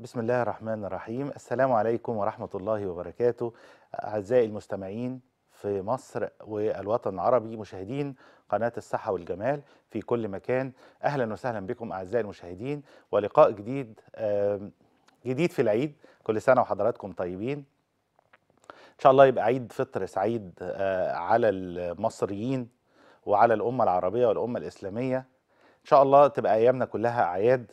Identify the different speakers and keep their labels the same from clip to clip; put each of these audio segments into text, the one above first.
Speaker 1: بسم الله الرحمن الرحيم السلام عليكم ورحمة الله وبركاته أعزائي المستمعين في مصر والوطن العربي مشاهدين قناة الصحة والجمال في كل مكان أهلا وسهلا بكم أعزائي المشاهدين ولقاء جديد جديد في العيد كل سنة وحضراتكم طيبين إن شاء الله يبقى عيد فطر سعيد آه، على المصريين وعلى الأمة العربية والأمة الإسلامية إن شاء الله تبقى أيامنا كلها أعياد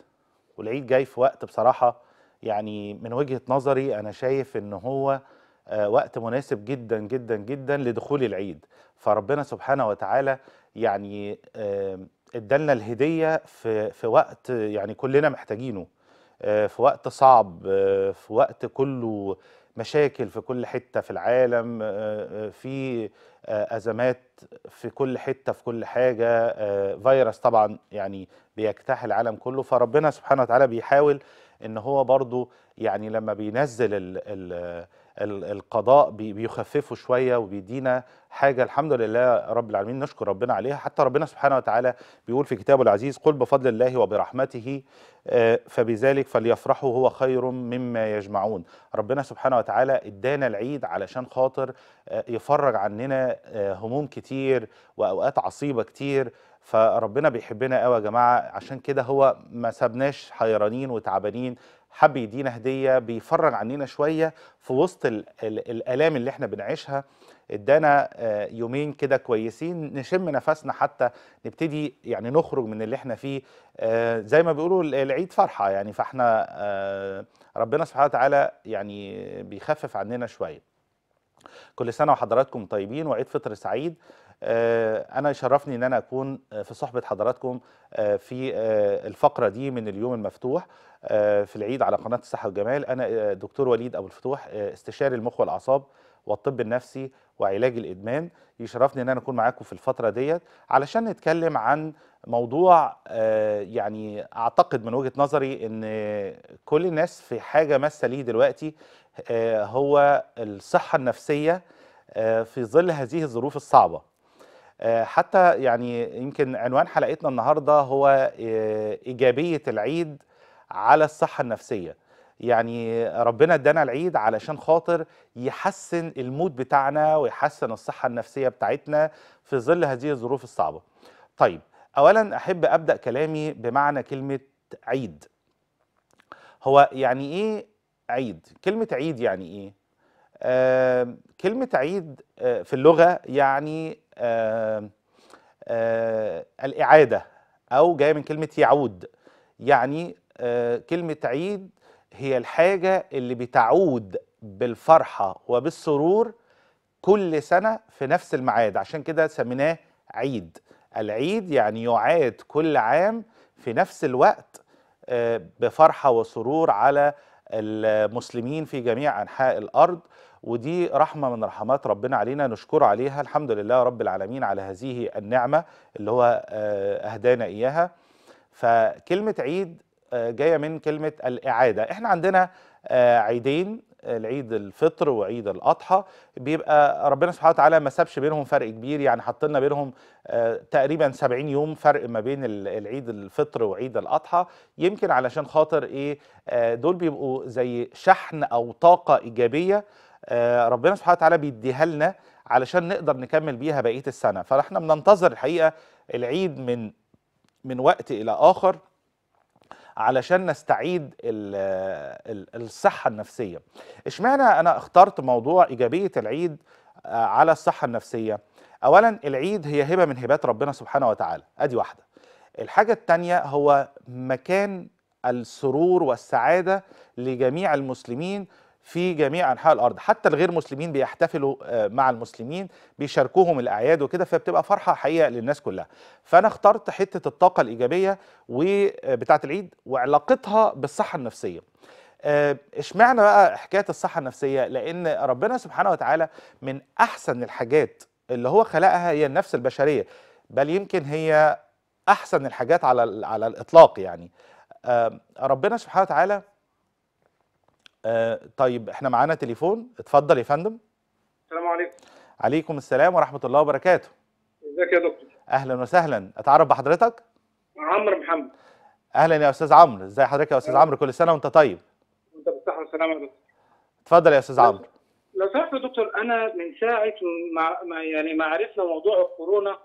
Speaker 1: والعيد جاي في وقت بصراحة يعني من وجهه نظري انا شايف ان هو آه، وقت مناسب جدا جدا جدا لدخول العيد فربنا سبحانه وتعالى يعني ادالنا الهديه في في وقت يعني كلنا محتاجينه آه، في وقت صعب آه، في وقت كله مشاكل في كل حته في العالم في ازمات في كل حته في كل حاجه فيروس طبعا يعني بيجتاح العالم كله فربنا سبحانه وتعالى بيحاول ان هو برضو يعني لما بينزل الـ الـ القضاء بيخففه شويه وبيدينا حاجه الحمد لله رب العالمين نشكر ربنا عليها حتى ربنا سبحانه وتعالى بيقول في كتابه العزيز قل بفضل الله وبرحمته آه، فبذلك فليفرحوا هو خير مما يجمعون ربنا سبحانه وتعالى ادانا العيد علشان خاطر آه، يفرج عننا آه، هموم كتير واوقات عصيبه كتير فربنا بيحبنا قوي يا جماعه عشان كده هو ما سابناش حيرانين وتعبانين حب يدينا هديه بيفرغ عننا شويه في وسط الالام اللي احنا بنعيشها ادانا آه، يومين كده كويسين نشم نفسنا حتى نبتدي يعني نخرج من اللي احنا فيه آه، زي ما بيقولوا العيد فرحه يعني فاحنا آه، ربنا سبحانه وتعالى يعني بيخفف عننا شويه كل سنه وحضراتكم طيبين وعيد فطر سعيد آه، انا يشرفني ان انا اكون آه، في صحبه حضراتكم آه، في الفقره دي من اليوم المفتوح في العيد على قناه الصحه والجمال انا دكتور وليد ابو الفتوح استشاري المخ والاعصاب والطب النفسي وعلاج الادمان يشرفني ان انا اكون معاكم في الفتره ديت علشان نتكلم عن موضوع يعني اعتقد من وجهه نظري ان كل الناس في حاجه ماسه ليه دلوقتي هو الصحه النفسيه في ظل هذه الظروف الصعبه آه، حتى يعني يمكن عنوان حلقتنا النهارده هو آه، ايجابيه العيد على الصحه النفسيه يعني ربنا ادانا العيد علشان خاطر يحسن المود بتاعنا ويحسن الصحه النفسيه بتاعتنا في ظل هذه الظروف الصعبه طيب اولا احب ابدا كلامي بمعنى كلمه عيد هو يعني ايه عيد كلمه عيد يعني ايه آه كلمه عيد آه في اللغه يعني آه، آه، الإعادة أو جاية من كلمة يعود يعني آه، كلمة عيد هي الحاجة اللي بتعود بالفرحة وبالسرور كل سنة في نفس الميعاد عشان كده سميناه عيد العيد يعني يعاد كل عام في نفس الوقت بفرحة وسرور على المسلمين في جميع أنحاء الأرض ودي رحمة من رحمات ربنا علينا نشكر عليها الحمد لله رب العالمين على هذه النعمة اللي هو آه، أهدانا إياها فكلمة عيد آه، جاية من كلمة الإعادة احنا عندنا آه، عيدين العيد الفطر وعيد الاضحى بيبقى ربنا سبحانه وتعالى ما سابش بينهم فرق كبير يعني حط لنا بينهم تقريبا 70 يوم فرق ما بين العيد الفطر وعيد الاضحى يمكن علشان خاطر ايه دول بيبقوا زي شحن او طاقه ايجابيه آه، ربنا سبحانه وتعالى بيديها لنا علشان نقدر نكمل بيها بقيه السنه فاحنا بننتظر الحقيقه العيد من من وقت الى اخر علشان نستعيد الصحه النفسيه اشمعنى انا اخترت موضوع ايجابيه العيد آه، على الصحه النفسيه اولا العيد هي هبه من هبات ربنا سبحانه وتعالى ادي واحده الحاجه الثانيه هو مكان السرور والسعاده لجميع المسلمين في جميع انحاء الارض حتى الغير مسلمين بيحتفلوا آه، مع المسلمين بيشاركوهم الاعياد وكده فبتبقى فرحه حقيقه للناس كلها فانا اخترت حته الطاقه الايجابيه وبتاعه آه، العيد وعلاقتها بالصحه النفسيه آه، اشمعنى بقى حكايه الصحه النفسيه لان ربنا سبحانه وتعالى من احسن الحاجات اللي هو خلقها هي النفس البشريه بل يمكن هي احسن الحاجات على على الاطلاق يعني ربنا سبحانه وتعالى آه، طيب احنا معانا تليفون اتفضل يا فندم السلام عليكم عليكم السلام ورحمه الله وبركاته
Speaker 2: ازيك يا دكتور
Speaker 1: اهلا وسهلا اتعرف بحضرتك
Speaker 2: عمرو محمد
Speaker 1: اهلا يا استاذ عمرو ازي حضرتك يا استاذ عمرو كل سنه وانت طيب
Speaker 2: وانت بالصحه والسلامه يا دكتور
Speaker 1: اتفضل يا استاذ عمرو
Speaker 2: لو سمحت يا دكتور انا من ساعه ما يعني ما عرفنا موضوع الكورونا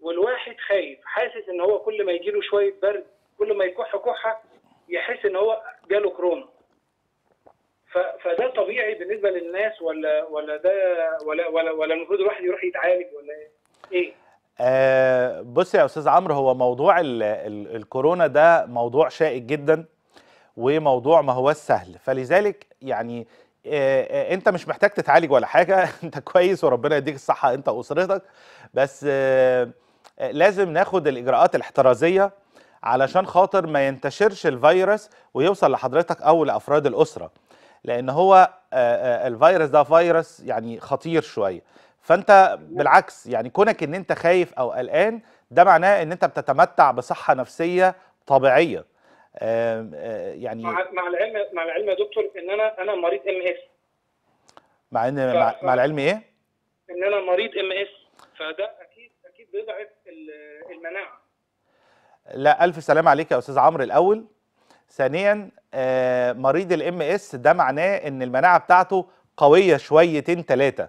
Speaker 2: والواحد خايف حاسس ان هو كل ما يجيله شويه برد كل ما يكح كحه يحس ان هو جاله كورونا فده طبيعي بالنسبه للناس ولا ولا ده ولا ولا, ولا المفروض الواحد يروح يتعالج ولا ايه؟
Speaker 1: آه بص يا استاذ عمرو هو موضوع الكورونا ده موضوع شائك جدا وموضوع ما هو سهل فلذلك يعني آه، آه، انت مش محتاج تتعالج ولا حاجه انت كويس وربنا يديك الصحه انت واسرتك بس آه، لازم ناخد الاجراءات الاحترازيه علشان خاطر ما ينتشرش الفيروس ويوصل لحضرتك او لافراد الاسره لان هو آه، آه، الفيروس ده فيروس يعني خطير شويه فانت بالعكس يعني كونك ان انت خايف او قلقان ده معناه ان انت بتتمتع بصحه نفسيه طبيعيه آه، يعني مع,
Speaker 2: العلم مع العلم يا دكتور ان انا انا مريض ام اس
Speaker 1: مع ان ف... مع, مع العلم ايه
Speaker 2: ان انا مريض ام اس فده اكيد اكيد بيضعف المناعه
Speaker 1: لا الف سلام عليك يا استاذ عمرو الاول ثانيا آه، مريض الام اس ده معناه ان المناعه بتاعته قويه شويتين ثلاثه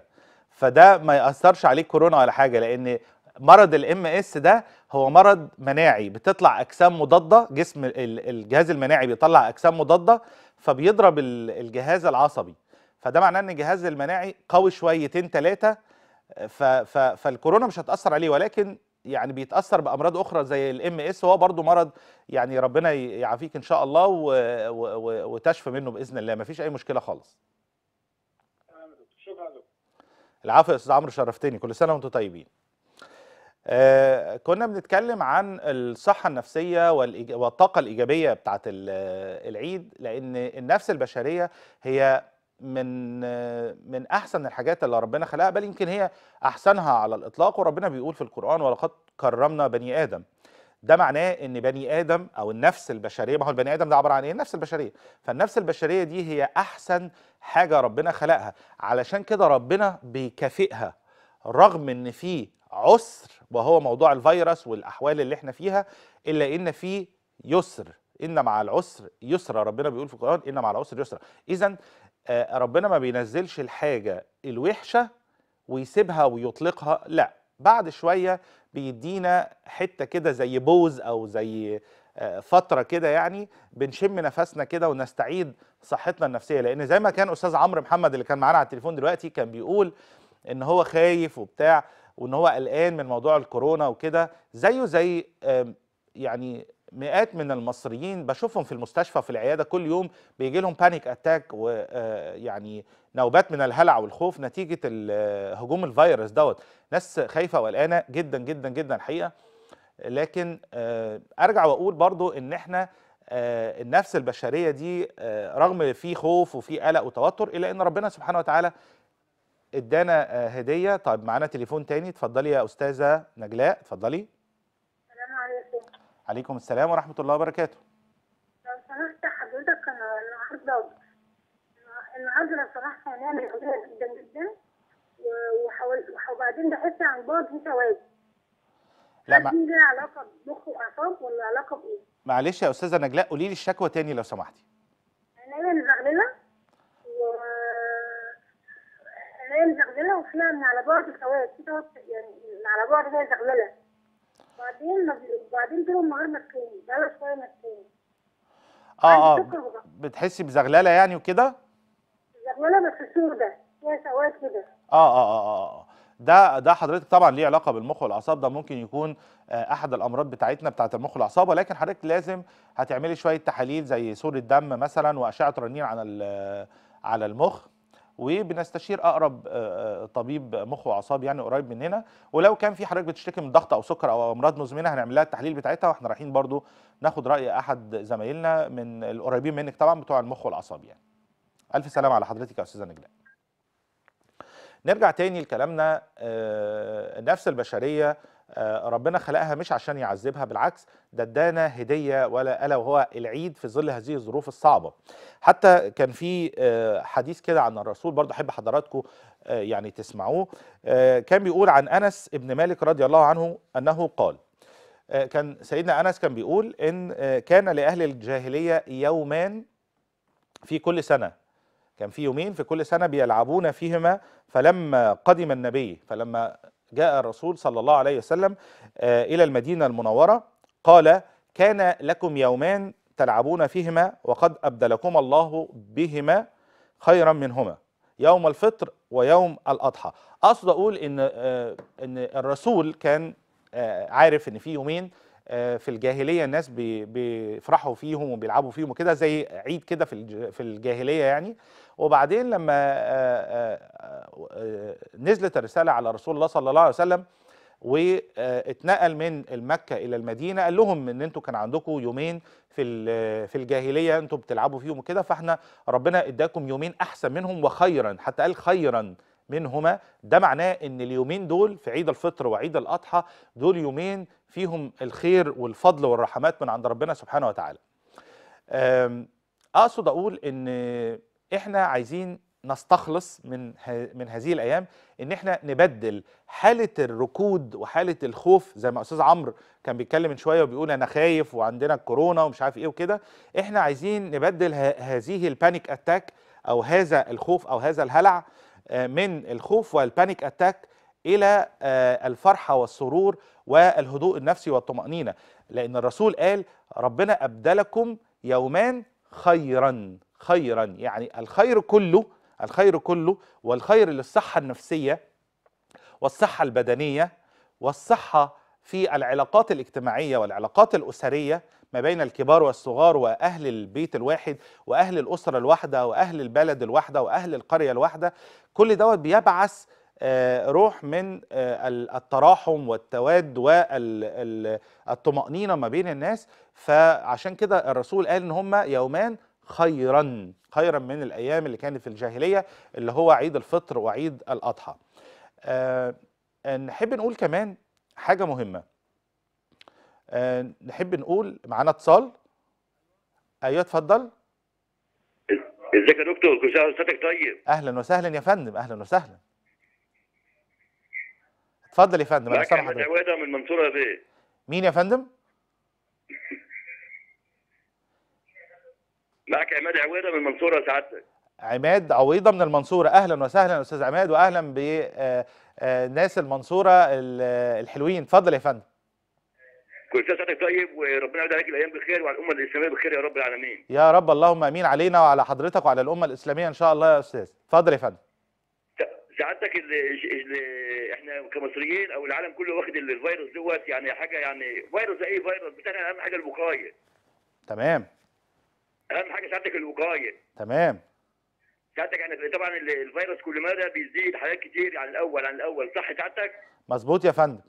Speaker 1: فده ما ياثرش عليك كورونا ولا حاجه لان مرض الام اس ده هو مرض مناعي بتطلع اجسام مضاده جسم الجهاز المناعي بيطلع اجسام مضاده فبيضرب الجهاز العصبي فده معناه ان الجهاز المناعي قوي شويتين ثلاثه فالكورونا مش هتاثر عليه ولكن يعني بيتاثر بامراض اخرى زي الام اس هو برضو مرض يعني ربنا يعافيك ان شاء الله وتشفى منه باذن الله ما فيش اي مشكله خالص العفو يا استاذ عمرو شرفتني كل سنه وانتم طيبين آه كنا بنتكلم عن الصحه النفسيه والطاقه الايجابيه بتاعه العيد لان النفس البشريه هي من من احسن الحاجات اللي ربنا خلقها بل يمكن هي احسنها على الاطلاق وربنا بيقول في القران ولقد كرمنا بني ادم ده معناه ان بني ادم او النفس البشريه ما هو البني ادم ده عباره عن ايه النفس البشريه فالنفس البشريه دي هي احسن حاجه ربنا خلقها علشان كده ربنا بيكافئها رغم ان في عسر وهو موضوع الفيروس والاحوال اللي احنا فيها الا ان في يسر ان مع العسر يسرا ربنا بيقول في القران ان مع العسر يسرا اذا آه، ربنا ما بينزلش الحاجة الوحشة ويسيبها ويطلقها لا بعد شوية بيدينا حتة كده زي بوز أو زي آه، فترة كده يعني بنشم نفسنا كده ونستعيد صحتنا النفسية لأن زي ما كان أستاذ عمرو محمد اللي كان معانا على التليفون دلوقتي كان بيقول إن هو خايف وبتاع وإن هو قلقان من موضوع الكورونا وكده زيه زي يعني مئات من المصريين بشوفهم في المستشفى في العياده كل يوم بيجي لهم بانيك اتاك ويعني نوبات من الهلع والخوف نتيجه آه، هجوم الفيروس دوت ناس خايفه وقلقانه جدا جدا جدا الحقيقه لكن آه، ارجع واقول برضو ان احنا آه، النفس البشريه دي رغم في خوف وفي قلق وتوتر الا ان ربنا سبحانه وتعالى ادانا هديه طيب معانا تليفون تاني اتفضلي يا استاذه نجلاء اتفضلي
Speaker 3: السلام عليكم
Speaker 1: عليكم السلام ورحمة الله وبركاته
Speaker 3: لو سمحت حضرتك أنا النهاردة النهاردة لو سمحت أنا جدا جدا جدا وبعدين بحس عن بعد في توازن لا ما... دي ليها علاقة بمخ وأعصاب ولا علاقة بإيه؟
Speaker 1: معلش يا أستاذة نجلاء قولي لي الشكوى تاني لو سمحتي
Speaker 3: عينيا مزغللة و عينيا مزغللة وفيها من على بعد ثواب في يعني من على بعد هي زغللة بعدين بعدين طول النهار غير بقى شويه ما
Speaker 1: اه اه بتحسي بزغلله يعني وكده؟
Speaker 3: زغلله بس السور ده فيها سواد كده
Speaker 1: آه،, اه اه اه اه ده ده حضرتك طبعا ليه علاقه بالمخ والاعصاب ده ممكن يكون آه، احد الامراض بتاعتنا بتاعت المخ والاعصاب ولكن حضرتك لازم هتعملي شويه تحاليل زي صوره دم مثلا واشعه رنين على على المخ وبنستشير اقرب آه، آه، طبيب مخ واعصاب يعني قريب مننا ولو كان في حضرتك بتشتكي من ضغط او سكر او امراض مزمنه هنعمل لها التحليل بتاعتها واحنا رايحين برضو ناخد راي احد زمايلنا من القريبين منك طبعا بتوع المخ والاعصاب يعني الف سلام على حضرتك يا استاذه نجلاء نرجع تاني لكلامنا آه، النفس البشريه آه، ربنا خلقها مش عشان يعذبها بالعكس ده ادانا هديه ولا الا وهو العيد في ظل هذه الظروف الصعبه حتى كان في آه، حديث كده عن الرسول برضه احب حضراتكم آه، يعني تسمعوه كان بيقول عن انس ابن مالك رضي الله عنه انه قال كان سيدنا انس كان بيقول ان كان لاهل الجاهليه يومان في كل سنه كان في يومين في كل سنه بيلعبون فيهما فلما قدم النبي فلما جاء الرسول صلى الله عليه وسلم آه، إلى المدينة المنورة قال كان لكم يومان تلعبون فيهما وقد أبدلكم الله بهما خيرا منهما يوم الفطر ويوم الأضحى أقصد أقول إن آه، إن الرسول كان آه، عارف إن في يومين آه، في الجاهليه الناس بيفرحوا فيهم وبيلعبوا فيهم وكده زي عيد كده في في الجاهليه يعني وبعدين لما آه، آه، نزلت الرساله على رسول الله صلى الله عليه وسلم واتنقل من مكه الى المدينه قال لهم ان انتوا كان عندكم يومين في في الجاهليه انتوا بتلعبوا فيهم وكده فاحنا ربنا اداكم يومين احسن منهم وخيرا حتى قال خيرا منهما ده معناه ان اليومين دول في عيد الفطر وعيد الاضحى دول يومين فيهم الخير والفضل والرحمات من عند ربنا سبحانه وتعالى اقصد اقول ان احنا عايزين نستخلص من من هذه الايام ان احنا نبدل حاله الركود وحاله الخوف زي ما استاذ عمرو كان بيتكلم من شويه وبيقول انا خايف وعندنا الكورونا ومش عارف ايه وكده احنا عايزين نبدل هذه البانيك اتاك او هذا الخوف او هذا الهلع آه، من الخوف والبانيك اتاك إلى آه، الفرحة والسرور والهدوء النفسي والطمأنينة لأن الرسول قال ربنا أبدلكم يومان خيرا خيرا يعني الخير كله الخير كله والخير للصحة النفسية والصحة البدنية والصحة في العلاقات الاجتماعية والعلاقات الأسرية ما بين الكبار والصغار وأهل البيت الواحد وأهل الأسرة الواحدة وأهل البلد الواحدة وأهل القرية الواحدة كل دوت بيبعث آه، روح من آه، التراحم والتواد والطمأنينة ما بين الناس فعشان كده الرسول قال إن هما يومان خيرا خيرا من الأيام اللي كانت في الجاهلية اللي هو عيد الفطر وعيد الأضحى آه، نحب نقول كمان حاجة مهمة نحب نقول معانا اتصال ايوه اتفضل
Speaker 4: ازيك يا دكتور كل سنه طيب
Speaker 1: اهلا وسهلا يا فندم اهلا وسهلا اتفضل يا فندم انا سامع حضرتك
Speaker 4: عويده من المنصوره بيه مين يا فندم؟ معك عماد عويضه من المنصوره سعادتك
Speaker 1: عماد عويضة من المنصورة أهلا وسهلا أستاذ عماد وأهلا بناس آه، آه، المنصورة آه، الحلوين اتفضل يا فندم
Speaker 4: كل سنه وانت طيب وربنا يعود عليك الايام بخير وعلى الامه الاسلاميه بخير يا رب العالمين
Speaker 1: يا رب اللهم امين علينا وعلى حضرتك وعلى الامه الاسلاميه ان شاء الله يا استاذ اتفضل يا فندم
Speaker 4: سعادتك اللي احنا كمصريين او العالم كله واخد الفيروس دوت يعني حاجه يعني فيروس اي فيروس بتاعنا اهم حاجه الوقايه تمام اهم حاجه سعادتك الوقايه تمام سعادتك يعني طبعا الفيروس كل مره بيزيد حاجات كتير عن الاول عن الاول صح سعادتك
Speaker 1: مظبوط يا فندم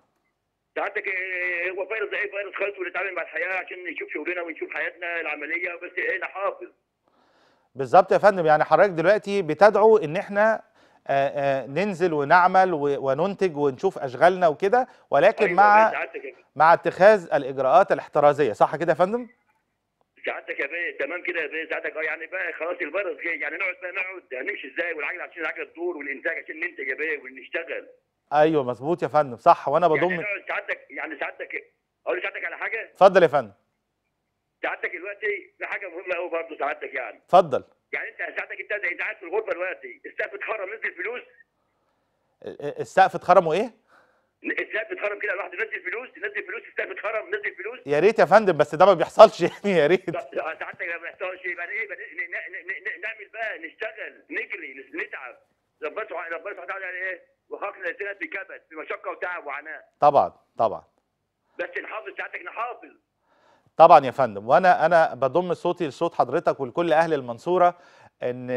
Speaker 4: سعادتك إيه، إيه، هو فيروس زي اي فيروس خالص ونتعامل مع الحياه عشان نشوف شغلنا ونشوف حياتنا العمليه بس ايه نحافظ
Speaker 1: بالظبط يا فندم يعني حضرتك دلوقتي بتدعو ان احنا آه، آه، ننزل ونعمل وننتج ونشوف اشغالنا وكده ولكن أيوة مع مع اتخاذ الاجراءات الاحترازيه صح كده يا فندم؟
Speaker 4: سعادتك يا بيه تمام كده يا بيه سعادتك اه يعني بقى خلاص الفيروس جاي يعني نقعد بقى نقعد هنمشي ازاي والعجله عشان العجله تدور والانتاج عشان ننتج يا بيه ونشتغل
Speaker 1: ايوه مظبوط يا فندم صح وانا يعني بضم يعني
Speaker 4: سعادتك يعني سعادتك اقول سعادتك على حاجه
Speaker 1: اتفضل يا فندم
Speaker 4: سعادتك دلوقتي إيه؟ في حاجه مهمه قوي برضه سعادتك يعني اتفضل يعني انت ساعتك انت انت قاعد في الغربه دلوقتي السقف اتخرم نزل فلوس
Speaker 1: السقف اتخرم وايه؟
Speaker 4: السقف اتخرم كده الواحد نزل فلوس نزل فلوس السقف اتخرم نزل فلوس
Speaker 1: يا ريت يا فندم بس ده ما بيحصلش يعني يا ريت آه، ساعتك ما بيحصلش يبقى ايه نعمل بقى نشتغل
Speaker 4: نجري نتعب ربنا ربنا سبحانه وتعالى ايه وخلقنا كبد بكبد مشقه وتعب وعناء
Speaker 1: طبعا طبعا
Speaker 4: بس نحافظ ساعتك نحافظ
Speaker 1: طبعا يا فندم وانا انا بضم صوتي لصوت حضرتك ولكل اهل المنصوره ان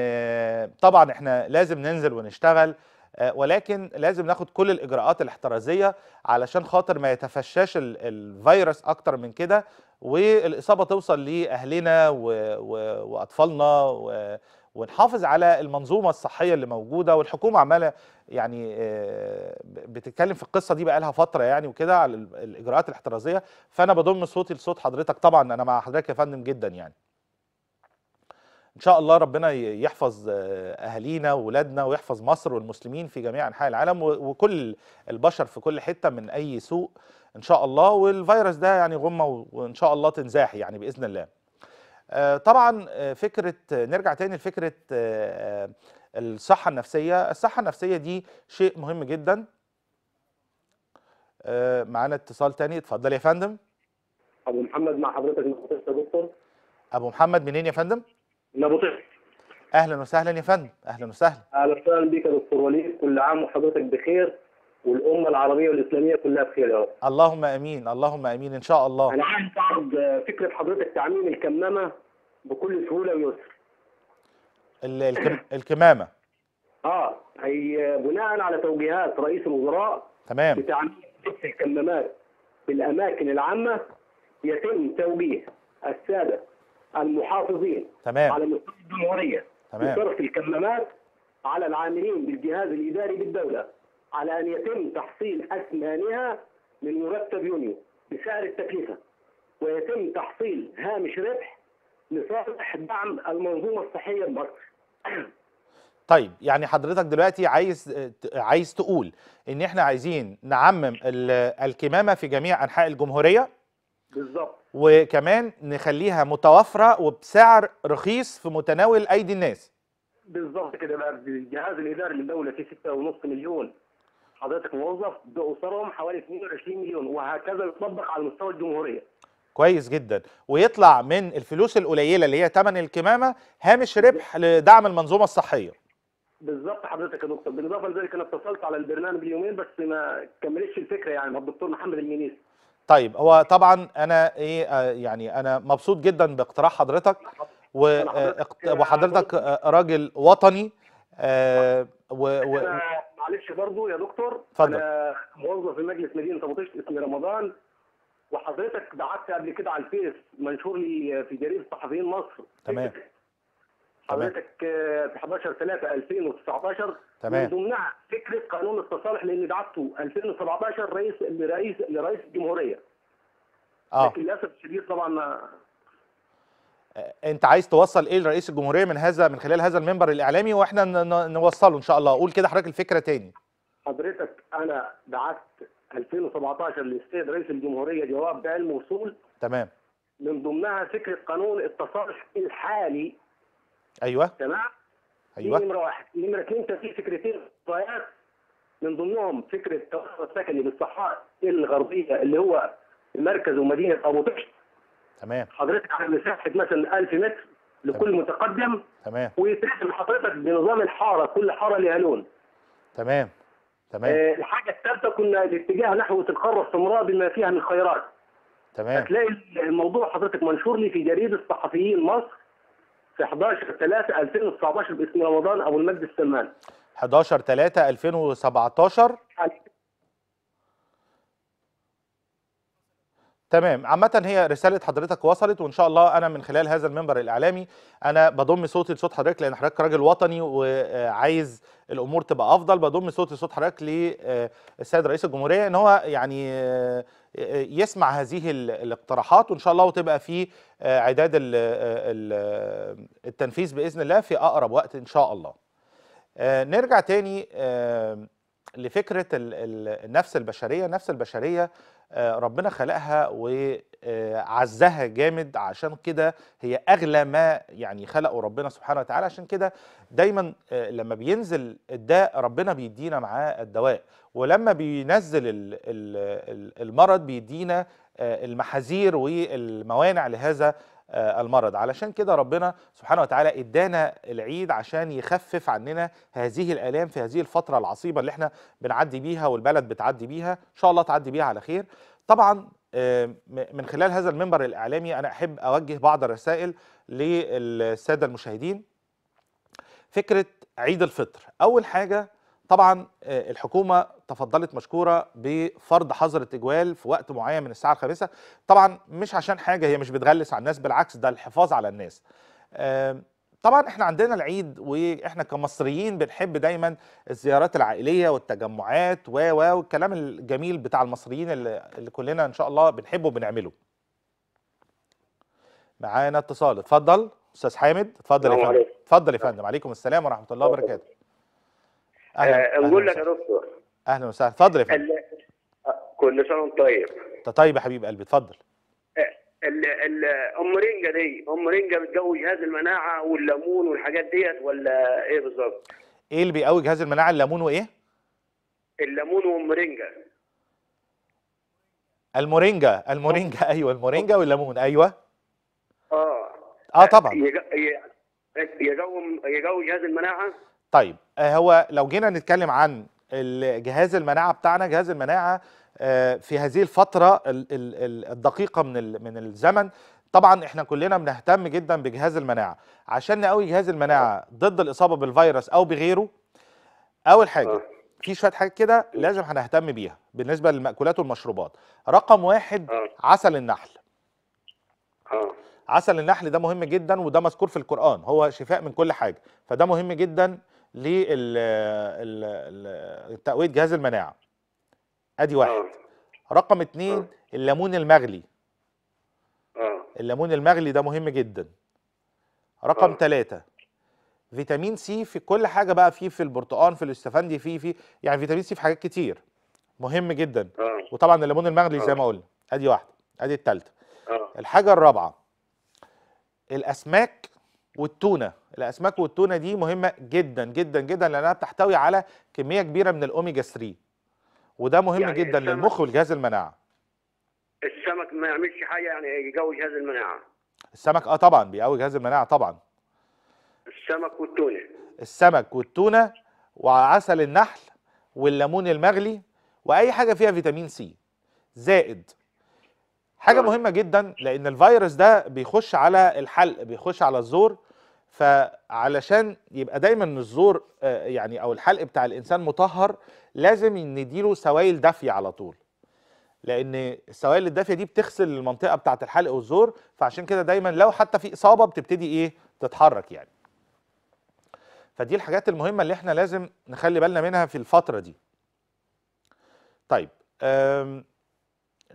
Speaker 1: طبعا احنا لازم ننزل ونشتغل آه، ولكن لازم ناخد كل الاجراءات الاحترازيه علشان خاطر ما يتفشاش الفيروس اكتر من كده والاصابه توصل لاهلنا واطفالنا ونحافظ على المنظومه الصحيه اللي موجوده والحكومه عماله يعني آه، بتتكلم في القصه دي بقى لها فتره يعني وكده على الاجراءات الاحترازيه فانا بضم صوتي لصوت حضرتك طبعا انا مع حضرتك يا فندم جدا يعني ان شاء الله ربنا يحفظ آه، اهالينا وولادنا ويحفظ مصر والمسلمين في جميع انحاء العالم وكل البشر في كل حته من اي سوء ان شاء الله والفيروس ده يعني غمه وان شاء الله تنزاح يعني باذن الله آه، طبعا آه، فكره نرجع تاني لفكره آه، الصحه النفسيه الصحه النفسيه دي شيء مهم جدا معانا اتصال تاني اتفضل يا فندم
Speaker 5: ابو محمد مع حضرتك يا دكتور
Speaker 1: ابو محمد منين يا فندم من ابو طيب. اهلا وسهلا يا فندم اهلا وسهلا
Speaker 5: اهلا وسهلا بيك يا دكتور وليد كل عام وحضرتك بخير
Speaker 1: والامه العربيه والاسلاميه كلها بخير يا رب اللهم امين اللهم امين ان شاء الله انا عايز اعرض فكره حضرتك تعميم الكمامه بكل سهوله ويسر الكم... الكمامه
Speaker 5: اه هي بناء على توجيهات رئيس الوزراء تمام بتعميم الكمامات في الاماكن العامه يتم توجيه الساده المحافظين تمام على مستوى الجمهوريه تمام بصرف الكمامات على العاملين بالجهاز الاداري بالدوله على أن يتم تحصيل أثمانها من مرتب يونيو بسعر التكلفة ويتم تحصيل هامش ربح لصالح دعم المنظومة الصحية
Speaker 6: بمصر
Speaker 1: طيب يعني حضرتك دلوقتي عايز عايز تقول ان احنا عايزين نعمم الكمامه في جميع انحاء الجمهوريه بالظبط وكمان نخليها متوفره وبسعر رخيص في متناول ايدي الناس
Speaker 5: بالظبط كده بقى الجهاز الاداري للدوله فيه 6.5 مليون حضرتك موظف باسرهم حوالي 22 مليون وهكذا يطبق على مستوى الجمهوريه
Speaker 1: كويس جدا ويطلع من الفلوس القليله اللي هي ثمن الكمامه هامش ربح لدعم المنظومه الصحيه
Speaker 5: بالظبط حضرتك يا دكتور بالاضافه لذلك انا اتصلت على البرنامج اليومين بس ما كملتش الفكره يعني مع الدكتور محمد المنيس
Speaker 1: طيب هو طبعا انا ايه آه، يعني انا مبسوط جدا باقتراح حضرتك آه، وحضرتك آه، راجل وطني و... و...
Speaker 5: معلش برضه يا دكتور فضل. انا موظف في مجلس مدينه ابو طشت اسمي رمضان وحضرتك بعتت قبل كده على الفيس منشور لي في جريده صحفيين مصر
Speaker 1: تمام حضرتك
Speaker 5: في 11 3 2019 تمام ضمن ضمنها فكره قانون التصالح لان دعته 2017 رئيس لرئيس لرئيس الجمهوريه اه لكن للاسف الشديد طبعا
Speaker 1: آه، انت عايز توصل ايه لرئيس الجمهوريه من هذا من خلال هذا المنبر الاعلامي واحنا نوصله ان شاء الله قول كده حضرتك الفكره تاني
Speaker 5: حضرتك انا بعت 2017 للسيد رئيس الجمهوريه جواب بعلم وصول تمام من ضمنها فكره قانون التصالح الحالي ايوه تمام ايوه نمره واحد نمره اثنين في فكرتين قضايات من ضمنهم فكره التوسع السكني بالصحراء الغربيه اللي هو مركز ومدينه ابو طفش تمام حضرتك على مساحه مثلا 1000 متر لكل تمام. متقدم تمام ويترسم حضرتك بنظام الحاره كل حاره لها لون
Speaker 1: تمام تمام آه
Speaker 5: الحاجه الثالثه كنا الاتجاه نحو القاره السمراء بما فيها من خيرات تمام هتلاقي الموضوع حضرتك منشور لي في جريده صحفيين مصر في 11 3 2019 باسم رمضان ابو المجد السلمان
Speaker 1: 11 3 2017 تمام عامة هي رسالة حضرتك وصلت وإن شاء الله أنا من خلال هذا المنبر الإعلامي أنا بضم صوتي لصوت حضرتك لأن حضرتك راجل وطني وعايز الأمور تبقى أفضل بضم صوتي لصوت حضرتك للسيد رئيس الجمهورية إن هو يعني يسمع هذه الاقتراحات وإن شاء الله وتبقى في عداد التنفيذ بإذن الله في أقرب وقت إن شاء الله. آه، نرجع تاني آه، لفكره النفس البشريه النفس البشريه آه، ربنا خلقها وعزها آه، جامد عشان كده هي اغلى ما يعني خلقه ربنا سبحانه وتعالى عشان كده دايما آه، لما بينزل الداء ربنا بيدينا معاه الدواء ولما بينزل المرض بيدينا المحاذير والموانع لهذا آه، المرض علشان كده ربنا سبحانه وتعالى ادانا العيد عشان يخفف عننا هذه الالام في هذه الفتره العصيبه اللي احنا بنعدي بيها والبلد بتعدي بيها ان شاء الله تعدي بيها على خير طبعا آه، من خلال هذا المنبر الاعلامي انا احب اوجه بعض الرسائل للساده المشاهدين فكره عيد الفطر اول حاجه طبعا آه، الحكومه تفضلت مشكوره بفرض حظر التجوال في وقت معين من الساعه الخامسه طبعا مش عشان حاجه هي مش بتغلس على الناس بالعكس ده الحفاظ على الناس طبعا احنا عندنا العيد واحنا كمصريين بنحب دايما الزيارات العائليه والتجمعات و و والكلام الجميل بتاع المصريين اللي, اللي كلنا ان شاء الله بنحبه وبنعمله معانا اتصال اتفضل استاذ حامد اتفضل يا فندم اتفضل يا فندم عليكم السلام ورحمه الله وبركاته أهلا آه،
Speaker 4: نقول لك يا دكتور
Speaker 1: اهلا وسهلا اتفضل يا فندم
Speaker 4: آه، كل سنه وانت طيب
Speaker 1: انت طيب يا حبيب قلبي اتفضل
Speaker 4: آه، ام رنجه دي ام رنجه بتقوي جهاز المناعه والليمون والحاجات ديت ولا ايه بالظبط؟
Speaker 1: ايه اللي بيقوي جهاز المناعه الليمون وايه؟
Speaker 4: الليمون والمرنجه
Speaker 1: المورينجا المورينجا ايوه المورينجا والليمون ايوه
Speaker 4: اه اه طبعا يجو يجو جهاز المناعه
Speaker 1: طيب آه، هو لو جينا نتكلم عن جهاز المناعه بتاعنا جهاز المناعه آه، في هذه الفتره الدقيقه من من الزمن طبعا احنا كلنا بنهتم جدا بجهاز المناعه عشان نقوي جهاز المناعه ضد الاصابه بالفيروس او بغيره اول حاجه آه. في شويه حاجات كده لازم هنهتم بيها بالنسبه للمأكولات والمشروبات رقم واحد عسل النحل عسل النحل ده مهم جدا وده مذكور في القرآن هو شفاء من كل حاجة فده مهم جدا لتقويه جهاز المناعه ادي واحد آه. رقم اتنين آه. الليمون المغلي آه. الليمون المغلي ده مهم جدا رقم ثلاثة فيتامين سي في كل حاجة بقى فيه في البرتقال في الاستفندي فيه في يعني فيتامين سي في حاجات كتير مهم جدا وطبعا الليمون المغلي زي ما قلنا ادي واحدة ادي التالتة الحاجة الرابعة الاسماك والتونه الاسماك والتونه دي مهمه جدا جدا جدا لانها بتحتوي على كميه كبيره من الاوميجا 3 وده مهم يعني جدا للمخ والجهاز المناعه
Speaker 4: السمك ما يعملش حاجه يعني يقوي جهاز المناعه
Speaker 1: السمك اه طبعا بيقوي جهاز المناعه طبعا
Speaker 4: السمك والتونه
Speaker 1: السمك والتونه وعسل النحل والليمون المغلي واي حاجه فيها فيتامين سي زائد حاجه مهمه جدا لان الفيروس ده بيخش على الحلق بيخش على الزور فعلشان يبقى دايما الزور آه، يعني او الحلق بتاع الانسان مطهر لازم نديله سوائل دافيه على طول لان السوائل الدافيه دي بتغسل المنطقه بتاعه الحلق والزور فعشان كده دايما لو حتى في اصابه بتبتدي ايه تتحرك يعني فدي الحاجات المهمه اللي احنا لازم نخلي بالنا منها في الفتره دي طيب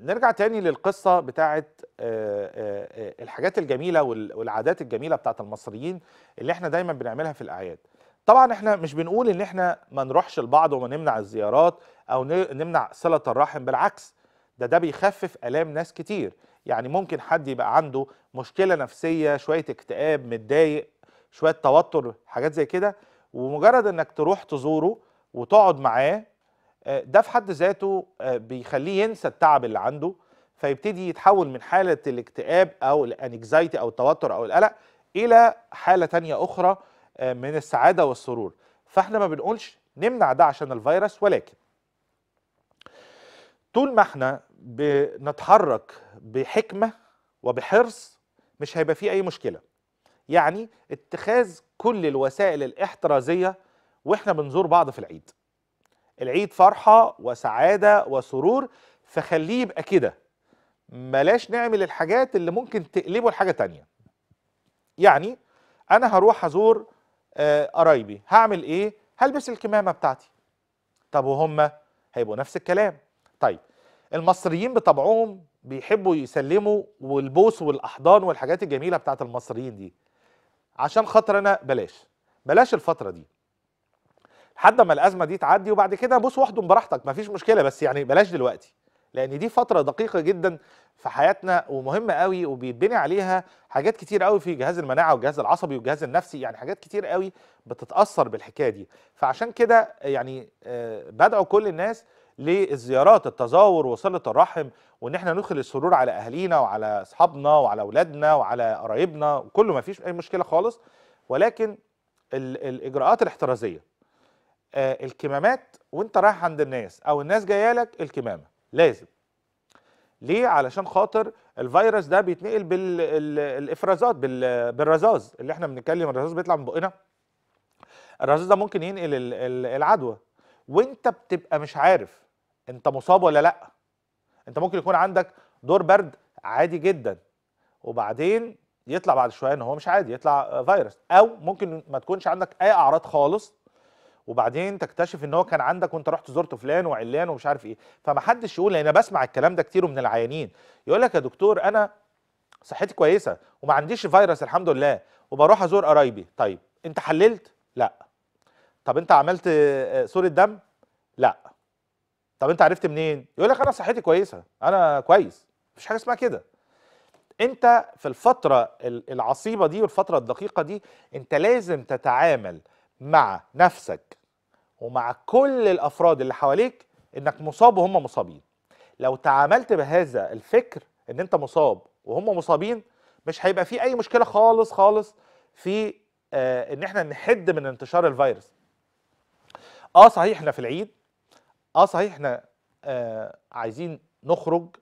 Speaker 1: نرجع تاني للقصة بتاعت آه، آه، آه، الحاجات الجميلة والعادات الجميلة بتاعت المصريين اللي احنا دايما بنعملها في الأعياد طبعا احنا مش بنقول ان احنا ما نروحش لبعض وما نمنع الزيارات او نمنع صلة الرحم بالعكس ده ده بيخفف آلام ناس كتير يعني ممكن حد يبقى عنده مشكلة نفسية شوية اكتئاب متضايق شوية توتر حاجات زي كده ومجرد انك تروح تزوره وتقعد معاه آه، ده في حد ذاته آه، بيخليه ينسى التعب اللي عنده فيبتدي يتحول من حالة الاكتئاب أو الانكزايتي أو التوتر أو القلق إلى حالة تانية أخرى آه، من السعادة والسرور فاحنا ما بنقولش نمنع ده عشان الفيروس ولكن طول ما احنا بنتحرك بحكمة وبحرص مش هيبقى فيه أي مشكلة يعني اتخاذ كل الوسائل الاحترازية واحنا بنزور بعض في العيد العيد فرحة وسعادة وسرور فخليه يبقى كده بلاش نعمل الحاجات اللي ممكن تقلبه لحاجة تانية يعني أنا هروح أزور آه، قرايبي هعمل إيه؟ هلبس الكمامة بتاعتي طب وهم هيبقوا نفس الكلام طيب المصريين بطبعهم بيحبوا يسلموا والبوس والأحضان والحاجات الجميلة بتاعت المصريين دي عشان خاطر أنا بلاش بلاش الفترة دي لحد ما الازمه دي تعدي وبعد كده بص واحضن براحتك مفيش مشكله بس يعني بلاش دلوقتي لان دي فتره دقيقه جدا في حياتنا ومهمه قوي وبيتبني عليها حاجات كتير قوي في جهاز المناعه والجهاز العصبي والجهاز النفسي يعني حاجات كتير قوي بتتاثر بالحكايه دي فعشان كده يعني آه، بدعو كل الناس للزيارات التزاور وصله الرحم وان احنا ندخل السرور على اهالينا وعلى اصحابنا وعلى اولادنا وعلى قرايبنا كله ما فيش اي مشكله خالص ولكن الاجراءات الاحترازيه آه، الكمامات وانت رايح عند الناس او الناس جايه لك الكمامه لازم ليه علشان خاطر الفيروس ده بيتنقل بالافرازات بالرذاذ اللي احنا بنتكلم الرذاذ بيطلع من بقنا الرذاذ ده ممكن ينقل العدوى وانت بتبقى مش عارف انت مصاب ولا لا انت ممكن يكون عندك دور برد عادي جدا وبعدين يطلع بعد شويه ان هو مش عادي يطلع فيروس او ممكن ما تكونش عندك اي اعراض خالص وبعدين تكتشف ان هو كان عندك وانت رحت زرت فلان وعلان ومش عارف ايه فمحدش يقول لان انا بسمع الكلام ده كتير من العيانين يقول لك يا دكتور انا صحتي كويسه وما عنديش فيروس الحمد لله وبروح ازور قرايبي طيب انت حللت لا طب انت عملت آه، صوره دم لا طب انت عرفت منين يقول لك انا صحتي كويسه انا كويس مفيش حاجه اسمها كده انت في الفتره العصيبه دي والفتره الدقيقه دي انت لازم تتعامل مع نفسك ومع كل الافراد اللي حواليك انك مصاب وهم مصابين لو تعاملت بهذا الفكر ان انت مصاب وهم مصابين مش هيبقى في اي مشكله خالص خالص في آه ان احنا نحد من انتشار الفيروس اه صحيح احنا في العيد اه صحيح احنا آه عايزين نخرج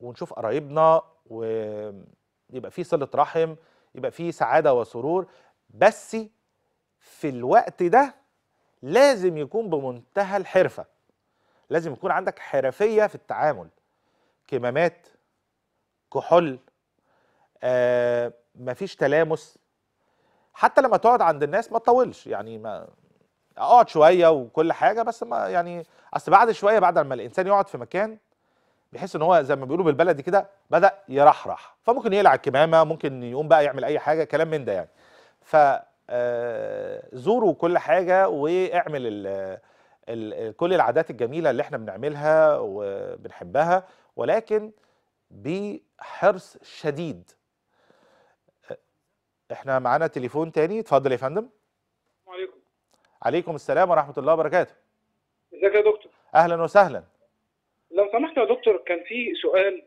Speaker 1: ونشوف قرايبنا ويبقى في صله رحم يبقى في سعاده وسرور بس في الوقت ده لازم يكون بمنتهى الحرفه لازم يكون عندك حرفيه في التعامل كمامات كحول آه مفيش تلامس حتى لما تقعد عند الناس ما تطولش يعني ما اقعد شويه وكل حاجه بس ما يعني اصل بعد شويه بعد ما الانسان يقعد في مكان بحيث ان هو زي ما بيقولوا بالبلدي كده بدا يرحرح فممكن يقلع الكمامه ممكن يقوم بقى يعمل اي حاجه كلام من ده يعني ف آه، زوروا كل حاجه واعمل الـ الـ كل العادات الجميله اللي احنا بنعملها وبنحبها ولكن بحرص شديد آه، احنا معانا تليفون تاني اتفضل يا فندم عليكم عليكم السلام ورحمه الله وبركاته ازيك يا دكتور اهلا وسهلا
Speaker 2: لو سمحت يا دكتور كان في سؤال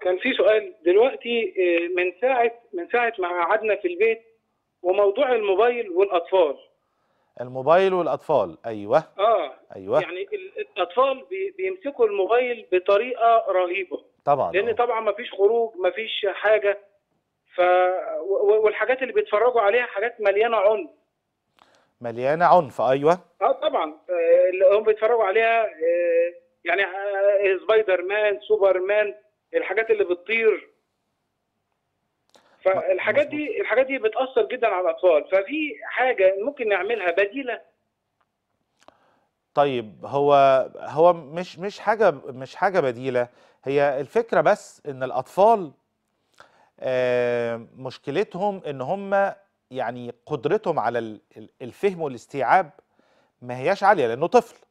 Speaker 2: كان في سؤال دلوقتي آه، من ساعه من ساعه ما قعدنا في البيت وموضوع الموبايل والاطفال
Speaker 1: الموبايل والاطفال ايوه
Speaker 2: اه ايوه يعني الاطفال بيمسكوا الموبايل بطريقه رهيبه طبعا لان طبعا ما فيش خروج ما فيش حاجه ف والحاجات اللي بيتفرجوا عليها حاجات مليانه عنف
Speaker 1: مليانه عنف ايوه
Speaker 2: اه طبعا آه، اللي هم بيتفرجوا عليها آه، يعني آه، سبايدر مان سوبر مان الحاجات اللي بتطير فالحاجات دي الحاجات دي بتاثر جدا على الاطفال ففي حاجه ممكن نعملها بديله
Speaker 1: طيب هو هو مش مش حاجه مش حاجه بديله هي الفكره بس ان الاطفال آه، مشكلتهم ان هم يعني قدرتهم على الفهم والاستيعاب ما هياش عاليه لانه طفل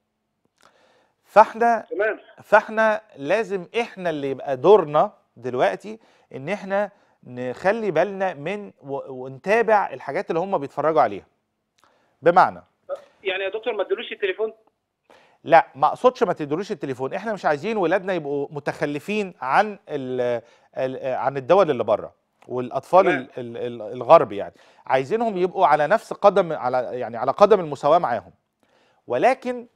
Speaker 1: فاحنا تمام. فاحنا لازم احنا اللي يبقى دورنا دلوقتي ان احنا نخلي بالنا من ونتابع الحاجات اللي هم بيتفرجوا عليها بمعنى
Speaker 2: يعني يا دكتور ما تدلوش التليفون
Speaker 1: لا ما اقصدش ما تدلوش التليفون احنا مش عايزين ولادنا يبقوا متخلفين عن ال عن الدول اللي بره والاطفال الغرب يعني عايزينهم يبقوا على نفس قدم على يعني على قدم المساواه معاهم ولكن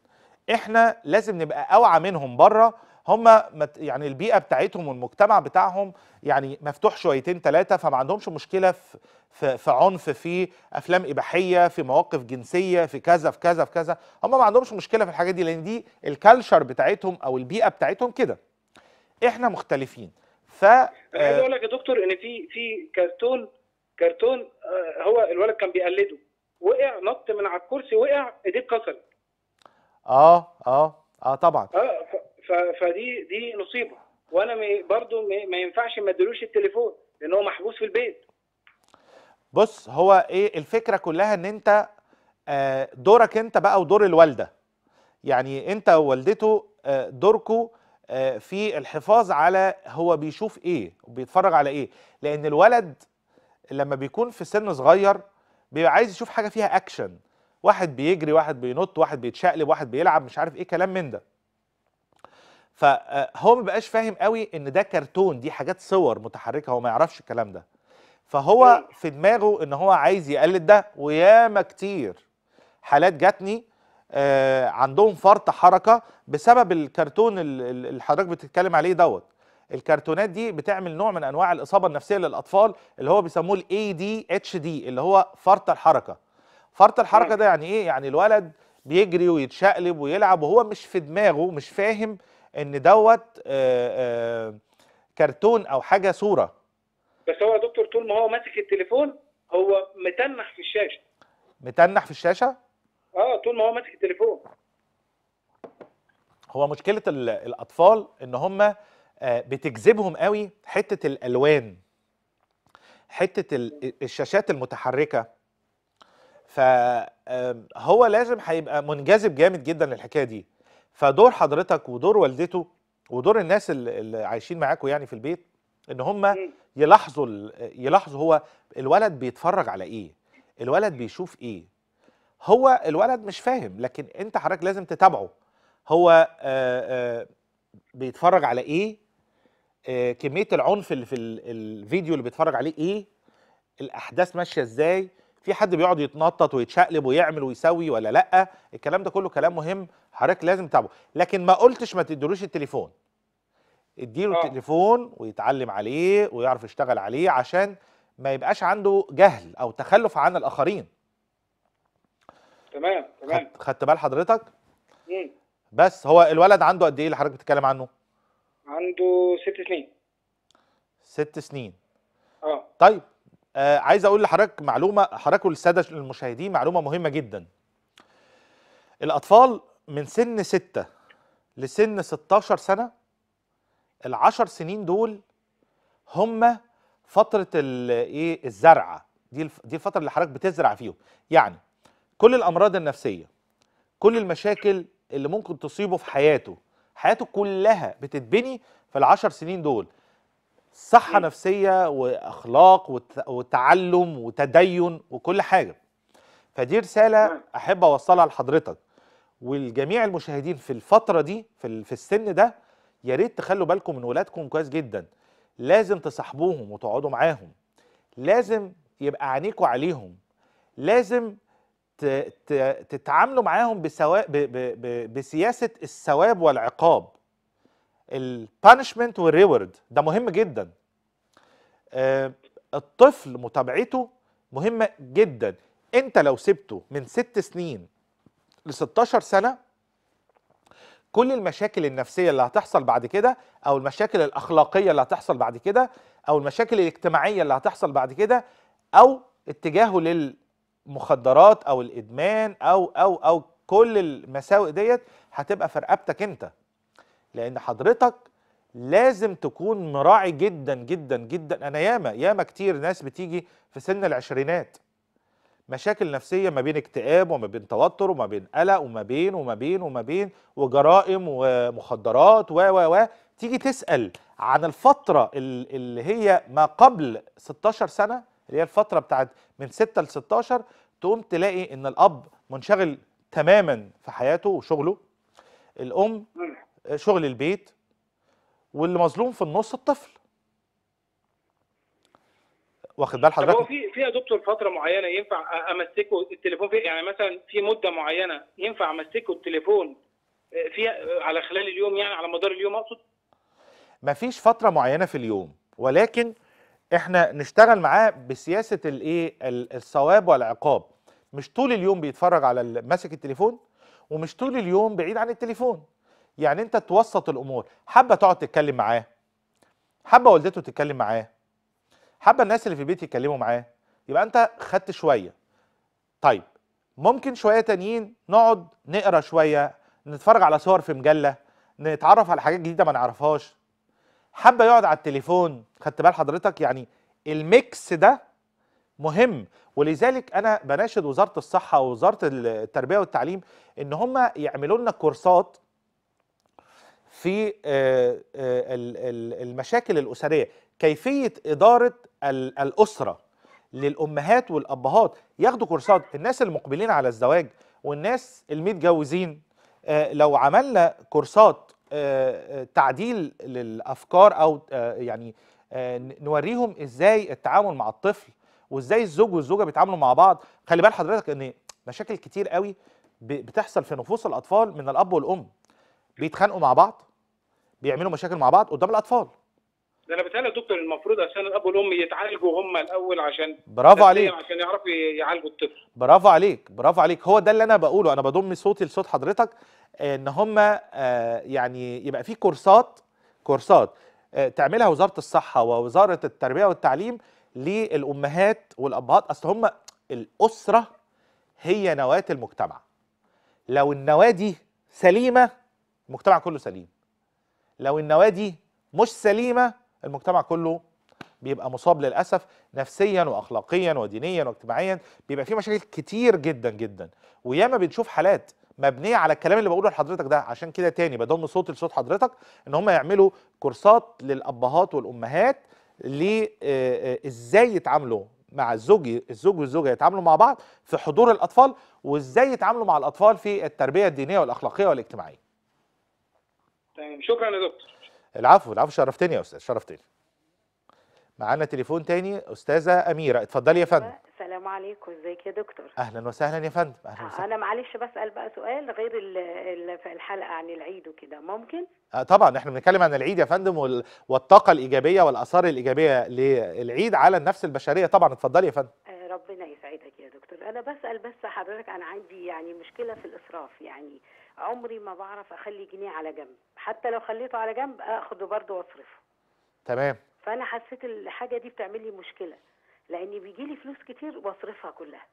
Speaker 1: احنا لازم نبقى اوعى منهم بره هم يعني البيئه بتاعتهم والمجتمع بتاعهم يعني مفتوح شويتين ثلاثه فما عندهمش مشكله في في عنف في افلام اباحيه في مواقف جنسيه في كذا في كذا في كذا هم ما عندهمش مشكله في الحاجات دي لان دي الكالتشر بتاعتهم او البيئه بتاعتهم كده احنا مختلفين ف انا عايز آه، اقول
Speaker 2: لك يا دكتور ان في في كرتون كرتون آه، هو الولد كان بيقلده وقع نط من على الكرسي وقع ايديه اتكسرت
Speaker 1: اه اه اه طبعا اه
Speaker 2: فدي دي مصيبه وانا برضو ما ينفعش ما ادلوش التليفون لان هو محبوس في البيت
Speaker 1: بص هو ايه الفكره كلها ان انت آه، دورك انت بقى ودور الوالده يعني انت ووالدته آه، دوركوا آه، في الحفاظ على هو بيشوف ايه وبيتفرج على ايه لان الولد لما بيكون في سن صغير بيبقى عايز يشوف حاجه فيها اكشن واحد بيجري واحد بينط واحد بيتشقلب واحد بيلعب مش عارف ايه كلام من ده فهو آه، ما بقاش فاهم قوي ان ده كرتون دي حاجات صور متحركه هو ما يعرفش الكلام ده فهو في دماغه ان هو عايز يقلد ده وياما كتير حالات جاتني آه، عندهم فرط حركه بسبب الكرتون اللي حضرتك بتتكلم عليه دوت الكرتونات دي بتعمل نوع من انواع الاصابه النفسيه للاطفال اللي هو بيسموه الاي دي اتش دي اللي هو فرط الحركه فرط الحركه ده يعني ايه يعني الولد بيجري ويتشقلب ويلعب وهو مش في دماغه مش فاهم ان دوت آه، آه، كرتون او حاجه صوره
Speaker 2: بس هو يا دكتور طول ما هو ماسك التليفون هو متنح في الشاشه
Speaker 1: متنح في الشاشه
Speaker 2: اه طول ما هو ماسك التليفون
Speaker 1: هو مشكله الاطفال ان هم آه، بتجذبهم قوي حته الالوان حته الشاشات المتحركه فهو لازم هيبقى منجذب جامد جدا للحكايه دي فدور حضرتك ودور والدته ودور الناس اللي عايشين معاكم يعني في البيت ان هم يلاحظوا يلاحظوا هو الولد بيتفرج على ايه الولد بيشوف ايه هو الولد مش فاهم لكن انت حضرتك لازم تتابعه هو آآ آه، آآ آه، بيتفرج على ايه آه، كميه العنف اللي في الفيديو اللي بيتفرج عليه ايه الاحداث ماشيه ازاي في حد بيقعد يتنطط ويتشقلب ويعمل ويسوي ولا لا الكلام ده كله كلام مهم حضرتك لازم تتابعه لكن ما قلتش ما تديلوش التليفون اديله آه. التليفون ويتعلم عليه ويعرف يشتغل عليه عشان ما يبقاش عنده جهل او تخلف عن الاخرين
Speaker 2: تمام تمام
Speaker 1: خدت بال حضرتك مم. بس هو الولد عنده قد ايه اللي حضرتك بتتكلم عنه
Speaker 2: عنده ست سنين
Speaker 1: ست سنين اه طيب آه عايز اقول لحضرتك معلومه حضرتك للساده المشاهدين معلومه مهمه جدا الاطفال من سن 6 لسن 16 سنه العشر سنين دول هم فتره الايه الزرعه دي دي الفتره اللي حضرتك بتزرع فيهم يعني كل الامراض النفسيه كل المشاكل اللي ممكن تصيبه في حياته حياته كلها بتتبني في العشر سنين دول صحه نفسيه واخلاق وتعلم وتدين وكل حاجه فدي رساله نعم. احب اوصلها لحضرتك والجميع المشاهدين في الفتره دي في, في السن ده يا ريت تخلوا بالكم من ولادكم كويس جدا لازم تصاحبوهم وتقعدوا معاهم لازم يبقى عينيكوا عليهم لازم تتعاملوا معاهم بسوا... ب... ب... ب... بسياسه الثواب والعقاب البانشمنت والريورد ده مهم جدا آه، الطفل متابعته مهمه جدا انت لو سبته من ست سنين ل 16 سنه كل المشاكل النفسيه اللي هتحصل بعد كده او المشاكل الاخلاقيه اللي هتحصل بعد كده او المشاكل الاجتماعيه اللي هتحصل بعد كده او اتجاهه للمخدرات او الادمان او او او كل المساوئ ديت هتبقى في رقبتك انت لان حضرتك لازم تكون مراعي جدا جدا جدا انا ياما ياما كتير ناس بتيجي في سن العشرينات مشاكل نفسية ما بين اكتئاب وما بين توتر وما بين قلق وما بين وما بين وما بين وجرائم ومخدرات و و و تيجي تسأل عن الفترة اللي هي ما قبل 16 سنة اللي هي الفترة بتاعت من 6 ل 16 تقوم تلاقي ان الاب منشغل تماما في حياته وشغله الام شغل البيت واللي مظلوم في النص الطفل واخد بال حضرتك؟ هو
Speaker 2: في في يا دكتور فتره معينه ينفع امسكه التليفون فيه يعني مثلا في مده معينه ينفع امسكه التليفون آه، فيها آه، على خلال اليوم يعني على مدار اليوم اقصد؟
Speaker 1: مفيش فتره معينه في اليوم ولكن احنا نشتغل معاه بسياسه الايه الثواب والعقاب مش طول اليوم بيتفرج على ماسك التليفون ومش طول اليوم بعيد عن التليفون يعني انت توسط الامور حابه تقعد تتكلم معاه حابه والدته تتكلم معاه حابه الناس اللي في البيت يتكلموا معاه يبقى انت خدت شويه طيب ممكن شويه تانيين نقعد نقرا شويه نتفرج على صور في مجله نتعرف على حاجات جديده ما نعرفهاش حابه يقعد على التليفون خدت بال حضرتك يعني الميكس ده مهم ولذلك انا بناشد وزاره الصحه ووزاره التربيه والتعليم ان هم يعملوا لنا كورسات في آه، آه، المشاكل الاسريه كيفيه اداره الاسره للامهات والابهات ياخدوا كورسات الناس المقبلين على الزواج والناس المتجوزين آه، لو عملنا كورسات آه، آه، تعديل للافكار او يعني نوريهم ازاي التعامل مع الطفل وازاي الزوج والزوجه بيتعاملوا مع بعض خلي بال حضرتك ان مشاكل كتير قوي بتحصل في نفوس الاطفال من الاب والام بيتخانقوا مع بعض بيعملوا مشاكل مع بعض قدام الاطفال
Speaker 2: ده انا بتهيألي دكتور المفروض عشان الاب والام يتعالجوا هم الاول عشان برافو عليك عشان يعرفوا يعالجوا الطفل
Speaker 1: برافو عليك برافو عليك هو ده اللي انا بقوله انا بضم صوتي لصوت حضرتك ان هم آه، يعني يبقى في كورسات كورسات آه، تعملها وزاره الصحه ووزاره التربيه والتعليم للامهات والابهات اصل هم الاسره هي نواه المجتمع لو النواه دي سليمه المجتمع كله سليم لو النواه دي مش سليمه المجتمع كله بيبقى مصاب للاسف نفسيا واخلاقيا ودينيا واجتماعيا بيبقى فيه مشاكل كتير جدا جدا وياما بنشوف حالات مبنيه على الكلام اللي بقوله لحضرتك ده عشان كده تاني بضم صوتي لصوت حضرتك ان هم يعملوا كورسات للابهات والامهات آه، آه، ازاي يتعاملوا مع الزوج الزوج والزوجه يتعاملوا مع بعض في حضور الاطفال وازاي يتعاملوا مع الاطفال في التربيه الدينيه والاخلاقيه والاجتماعيه.
Speaker 6: تمام شكرا يا دكتور.
Speaker 1: العفو العفو شرفتني يا استاذ شرفتني معانا تليفون تاني استاذه اميره اتفضلي يا فندم
Speaker 6: السلام عليكم ازيك يا دكتور
Speaker 1: اهلا وسهلا يا فندم اهلا وسهلا آه، انا
Speaker 6: معلش بسال بقى سؤال غير في الحلقه عن العيد وكده ممكن
Speaker 1: آه طبعا احنا بنتكلم عن العيد يا فندم والطاقه الايجابيه والاثار الايجابيه للعيد على النفس البشريه طبعا اتفضلي يا فندم
Speaker 6: آه استاذ طيب، انا بسال بس حضرتك انا عندي يعني مشكله في الاسراف يعني عمري ما بعرف اخلي جنيه على جنب حتى لو خليته على جنب اخده برضه واصرفه تمام فانا حسيت الحاجه دي بتعمل لي مشكله لاني بيجي لي فلوس كتير واصرفها كلها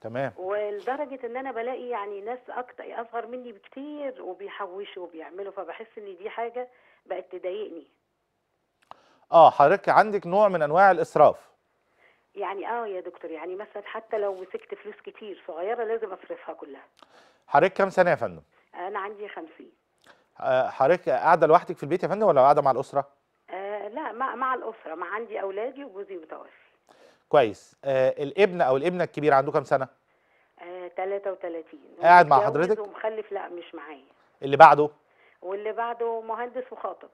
Speaker 6: تمام ولدرجه ان انا بلاقي يعني ناس اكتر اصغر مني بكتير وبيحوشوا وبيعملوا فبحس ان دي حاجه بقت تضايقني
Speaker 1: اه حضرتك عندك نوع من انواع الاسراف
Speaker 6: يعني اه يا دكتور يعني مثلا حتى لو مسكت فلوس كتير صغيره لازم اصرفها كلها
Speaker 1: حضرتك كام سنه يا فندم
Speaker 6: انا عندي 50
Speaker 1: آه، حضرتك قاعده لوحدك في البيت يا فندم ولا قاعده مع الاسره
Speaker 6: آه لا مع مع الاسره مع عندي اولادي وجوزي متوفي
Speaker 1: كويس آه الابن او الابنه الكبير عنده كام سنه
Speaker 6: آه 33 قاعد مع حضرتك ومخلف لا مش معايا اللي بعده واللي بعده مهندس وخاطب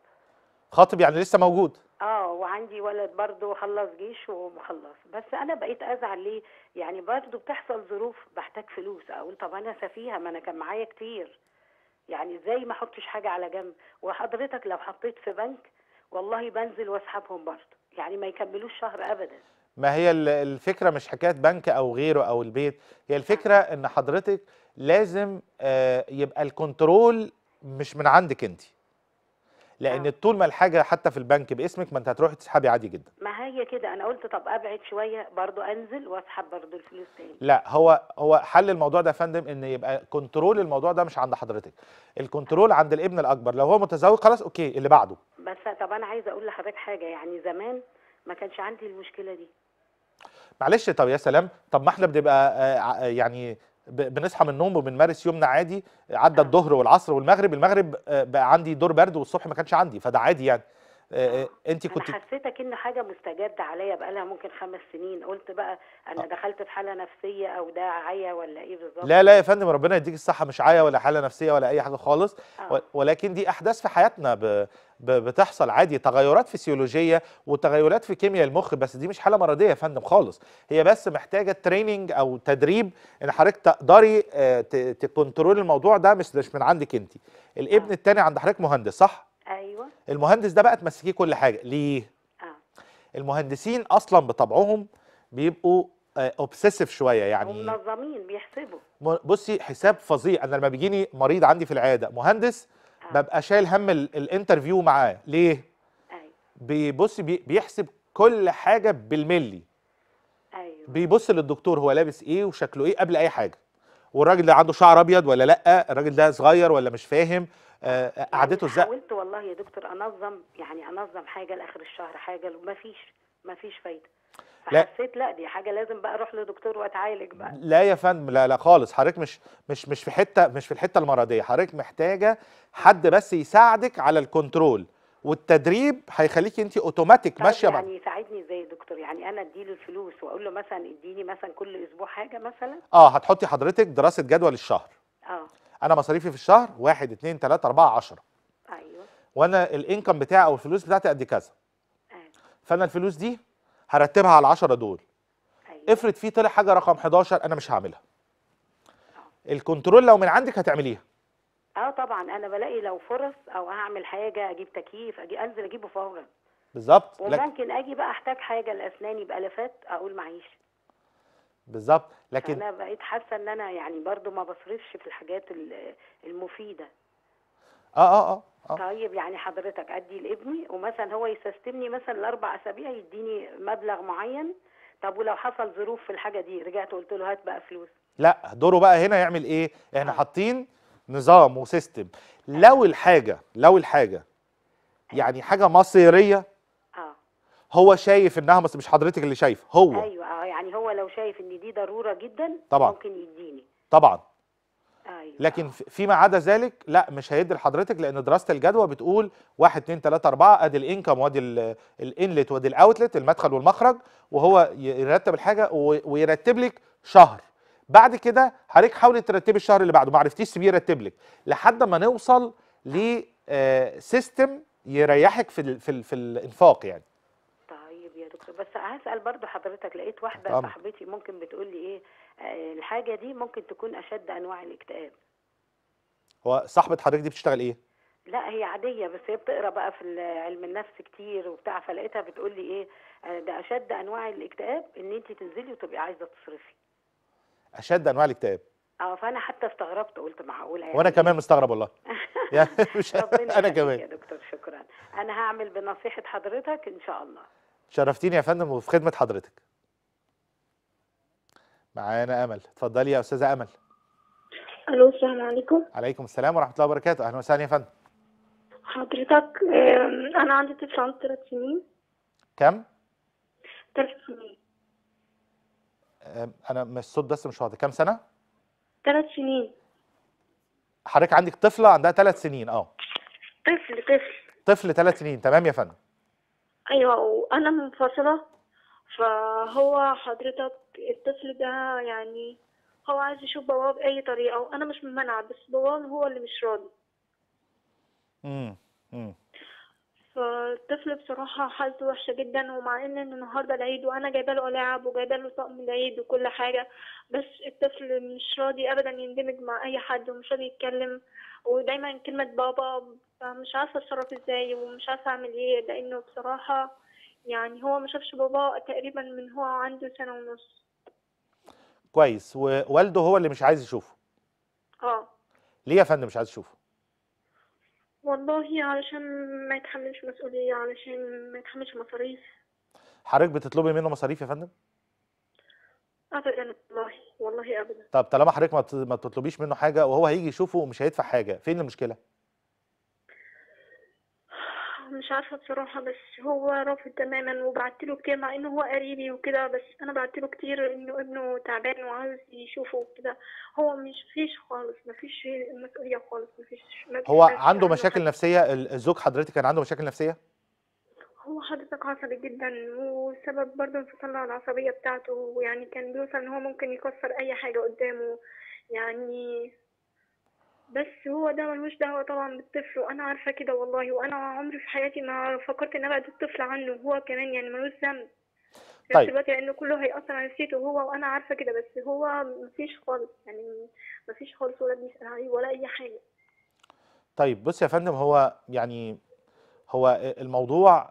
Speaker 1: خاطب يعني لسه موجود
Speaker 6: اه وعندي ولد برضه خلص جيش ومخلص بس انا بقيت ازعل ليه يعني برضه بتحصل ظروف بحتاج فلوس اقول طب انا سفيهه ما انا كان معايا كتير يعني ازاي ما احطش حاجه على جنب وحضرتك لو حطيت في بنك والله بنزل واسحبهم برضه يعني ما يكملوش شهر ابدا
Speaker 1: ما هي الفكره مش حكايه بنك او غيره او البيت هي الفكره آه. ان حضرتك لازم آه، يبقى الكنترول مش من عندك انتي لان آه. طول ما الحاجه حتى في البنك باسمك ما انت هتروحي تسحبي عادي جدا
Speaker 6: ما هي كده انا قلت طب ابعد شويه برضو انزل واسحب برضو الفلوس تاني
Speaker 1: لا هو هو حل الموضوع ده يا فندم ان يبقى كنترول الموضوع ده مش عند حضرتك الكنترول عند الابن الاكبر لو هو متزوج خلاص اوكي اللي بعده
Speaker 6: بس طب انا عايزه اقول لحضرتك حاجه يعني زمان ما كانش عندي المشكله دي
Speaker 1: معلش طب يا سلام طب ما احنا بنبقى آه، يعني بنصحى من النوم وبنمارس يومنا عادي عدى الظهر والعصر والمغرب المغرب آه، بقى عندي دور برد والصبح ما كانش عندي فده عادي يعني آه، آه، انت كنت انا
Speaker 6: حسيتك ان حاجه مستجده عليا بقى لها ممكن خمس سنين قلت بقى انا آه. دخلت في حاله نفسيه او ده عيا ولا ايه بالظبط لا لا يا
Speaker 1: فندم ربنا يديك الصحه مش عيا ولا حاله نفسيه ولا اي حاجه خالص آه. ولكن دي احداث في حياتنا ب... بتحصل عادي تغيرات فسيولوجيه وتغيرات في كيمياء المخ بس دي مش حاله مرضيه يا فندم خالص هي بس محتاجه تريننج او تدريب ان حضرتك تقدري تكنترول الموضوع ده مش من عندك انت الابن الثاني عند حضرتك مهندس صح ايوه المهندس ده بقى تمسكيه كل حاجه ليه اه المهندسين اصلا بطبعهم بيبقوا اوبسيسيف آه، شويه يعني
Speaker 6: ومنظمين بيحسبوا
Speaker 1: بصي حساب فظيع انا لما بيجيني مريض عندي في العياده مهندس آه. ببقى شايل هم الانترفيو معاه ليه ايوه بيبص بيحسب كل حاجه بالملي ايوه بيبص للدكتور هو لابس ايه وشكله ايه قبل اي حاجه والراجل ده عنده شعر ابيض ولا لا الراجل ده صغير ولا مش فاهم آه، آه، قعدته ازاي حاولت
Speaker 6: والله يا دكتور انظم يعني انظم حاجه لاخر الشهر حاجه وما فيش ما فيش فايده فحسيت لا. لا دي حاجه لازم بقى اروح لدكتور واتعالج بقى لا
Speaker 1: يا فندم لا لا خالص حضرتك مش مش مش في حته مش في الحته المرضيه حضرتك محتاجه حد بس يساعدك على الكنترول والتدريب هيخليك انت اوتوماتيك طيب، ماشيه يعني
Speaker 6: يساعدني ازاي يا دكتور يعني انا اديله الفلوس واقول له مثلا اديني مثلا كل اسبوع حاجه مثلا
Speaker 1: اه هتحطي حضرتك دراسه جدول الشهر اه انا مصاريفي في الشهر 1 2 3 4 10 ايوه وانا الانكم بتاعي او الفلوس بتاعتي قد كذا أيوة. فانا الفلوس دي هرتبها على 10 دول أيوة. افرض في طلع حاجه رقم 11 انا مش هعملها أوه. الكنترول لو من عندك هتعمليها
Speaker 6: اه طبعا انا بلاقي لو فرص او هعمل حاجه اجيب تكييف أجي انزل اجيبه فورا
Speaker 1: بالظبط وممكن
Speaker 6: لك... اجي بقى احتاج حاجه لاسناني بالافات اقول معيش
Speaker 1: بالظبط لكن انا بقيت
Speaker 6: حاسه ان انا يعني برضو ما بصرفش في الحاجات المفيده
Speaker 1: آه،, اه اه اه طيب
Speaker 6: يعني حضرتك ادي لابني ومثلا هو يستسلمني مثلا الاربع اسابيع يديني مبلغ معين طب ولو حصل ظروف في الحاجه دي رجعت قلت له هات بقى فلوس
Speaker 1: لا دوره بقى هنا يعمل ايه احنا آه. حاطين نظام وسيستم لو الحاجه لو الحاجه أيوه. يعني حاجه مصيريه آه. هو شايف انها مصر مش حضرتك اللي شايف هو أيوة
Speaker 6: يعني هو لو شايف ان دي ضروره جدا طبعا ممكن يديني طبعا أيوة.
Speaker 1: لكن فيما عدا ذلك لا مش هيدي لحضرتك لان دراسه الجدوى بتقول 1 2 3 4 ادي الانكم وادي الانلت وادي الاوتلت المدخل والمخرج وهو يرتب الحاجه ويرتب لك شهر بعد كده حضرتك حاولي ترتبي الشهر اللي بعده ما عرفتيش سيبيه يرتب لك لحد ما نوصل لسيستم آه، يريحك في الـ في, الـ في الانفاق يعني
Speaker 6: يا دكتور بس هسال برضو حضرتك لقيت واحده طبعا. صاحبتي ممكن بتقول لي ايه آه، الحاجه دي ممكن تكون اشد انواع الاكتئاب
Speaker 1: هو صاحبه حضرتك دي بتشتغل ايه
Speaker 6: لا هي عاديه بس هي بتقرا بقى في علم النفس كتير وبتاع فلقيتها بتقول لي ايه آه، ده اشد انواع الاكتئاب ان انت تنزلي وتبقي عايزه تصرفي
Speaker 1: اشد انواع الاكتئاب
Speaker 6: اه فانا حتى استغربت قلت معقوله يعني وانا كمان مستغرب والله يعني
Speaker 1: مش انا كمان يا
Speaker 6: دكتور شكرا انا هعمل بنصيحه حضرتك ان شاء الله
Speaker 1: شرفتيني يا فندم وفي خدمه حضرتك معانا امل اتفضلي يا استاذه امل
Speaker 3: الو السلام عليكم
Speaker 1: عليكم السلام ورحمه الله وبركاته اهلا وسهلا يا فندم
Speaker 3: حضرتك انا عندي طفل عنده ثلاث سنين كم ثلاث سنين
Speaker 1: انا مش الصوت بس مش واضح كام سنه
Speaker 3: ثلاث سنين
Speaker 1: حضرتك عندك طفله عندها ثلاث سنين اه
Speaker 3: طفل طفل
Speaker 1: طفل ثلاث سنين تمام يا فندم
Speaker 3: ايوه وانا منفصله فهو حضرتك الطفل ده يعني هو عايز يشوف باباه باي طريقه وانا مش ممنعه بس باباه هو اللي مش راضي فالطفل بصراحة حالته وحشة جدا ومع ان النهاردة العيد وانا جايبة له لعب وجايبة له طقم العيد وكل حاجة بس الطفل مش راضي ابدا يندمج مع اي حد ومش راضي يتكلم ودايما كلمة بابا مش عارفة أتصرف إزاي ومش عارفة أعمل إيه لأنه بصراحة يعني هو ما شافش بابا تقريبا من هو عنده سنة ونص
Speaker 1: كويس ووالده هو اللي مش عايز يشوفه اه ليه يا فندم مش عايز يشوفه
Speaker 3: والله علشان ما يتحملش مسؤولية علشان ما يتحملش مصاريف
Speaker 1: حضرتك بتطلبي منه مصاريف يا فندم
Speaker 3: ابدا والله والله ابدا طب
Speaker 1: طالما حضرتك ما ما تطلبيش منه حاجه وهو هيجي يشوفه ومش هيدفع حاجه فين المشكله
Speaker 3: مش عارفه بصراحه بس هو رافض تماما وبعت له كتير مع انه هو قريبي وكده بس انا بعت له كتير انه ابنه تعبان وعاوز يشوفه وكده هو مش فيش خالص مفيش مسؤوليه خالص ما مفيش هو عنده مشاكل
Speaker 1: نفسيه الزوج حضرتك كان عنده مشاكل نفسيه
Speaker 3: هو حادثة عصبي جدا وسبب برضه انفصاله على العصبية بتاعته ويعني كان بيوصل ان هو ممكن يكسر اي حاجة قدامه يعني بس هو ده ملوش دعوة طبعا بالطفل وانا عارفة كده والله وانا عمري في حياتي ما فكرت ان ابعد الطفل عنه هو كمان يعني ملوش ذنب في نفس طيب. الوقت لانه كله هيأثر على نفسيته هو وانا عارفة كده بس هو مفيش خالص يعني مفيش خالص ولا بيسأل عليه ولا اي حاجة
Speaker 1: طيب بص يا فندم هو يعني هو الموضوع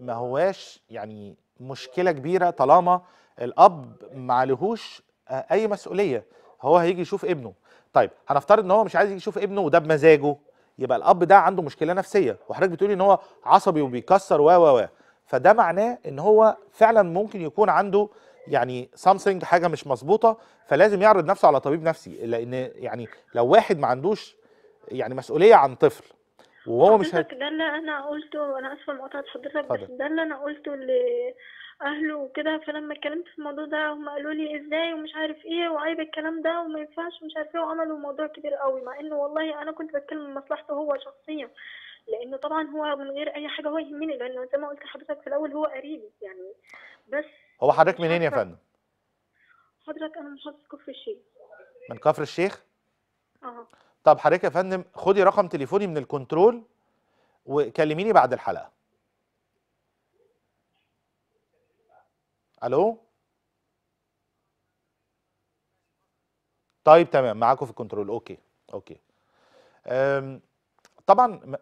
Speaker 1: ما هواش يعني مشكله كبيره طالما الاب ما عليهوش اي مسؤوليه هو هيجي يشوف ابنه طيب هنفترض ان هو مش عايز يجي يشوف ابنه وده بمزاجه يبقى الاب ده عنده مشكله نفسيه وحضرتك بتقولي ان هو عصبي وبيكسر و و و فده معناه ان هو فعلا ممكن يكون عنده يعني سامثينج حاجه مش مظبوطه فلازم يعرض نفسه على طبيب نفسي لان يعني لو واحد ما عندوش يعني مسؤوليه عن طفل
Speaker 4: وهو مش هت... ده
Speaker 3: اللي انا قلته انا اسفه مقاطعه حضرتك بس ده اللي انا قلته لاهله وكده فلما اتكلمت في الموضوع ده هم قالوا لي ازاي ومش عارف ايه وعيب الكلام ده وما ينفعش ومش عارف ايه وعملوا موضوع كبير قوي مع انه والله انا كنت بتكلم من مصلحته هو شخصيا لانه طبعا هو من غير اي حاجه هو يهمني لانه زي ما قلت لحضرتك في الاول هو قريبي يعني بس
Speaker 1: هو حضرتك منين يا فندم؟
Speaker 3: حضرتك انا من محافظه كفر الشيخ
Speaker 1: من كفر الشيخ؟ اه طب حضرتك يا فندم خدي رقم تليفوني من الكنترول وكلميني بعد الحلقه الو طيب تمام معاكم في الكنترول اوكي اوكي طبعا